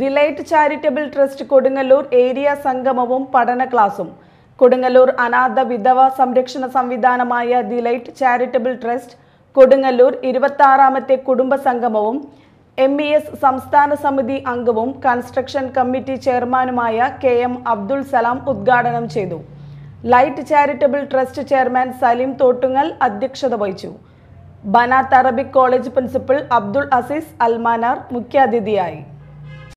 delight charitable trust Kodungallur area സംഗമവും പഠന ക്ലാസും കൊടുങ്ങല്ലൂർ അനാഥ വിധവ സംരക്ഷണ സംവിധാനമായ ഡിലൈറ്റ് ചാരിറ്റബിൾ ട്രസ്റ്റ് കൊടുങ്ങല്ലൂർ ഇരുപത്താറാമത്തെ കുടുംബ സംഗമവും എം ഇ എസ് സംസ്ഥാന സമിതി അംഗവും കൺസ്ട്രക്ഷൻ കമ്മിറ്റി ചെയർമാനുമായ കെ എം അബ്ദുൾ സലാം ഉദ്ഘാടനം ചെയ്തു light charitable trust chairman Salim Thottungal അധ്യക്ഷത വഹിച്ചു Banath Arabic college principal Abdul Aziz Almanar മുഖ്യാതിഥിയായി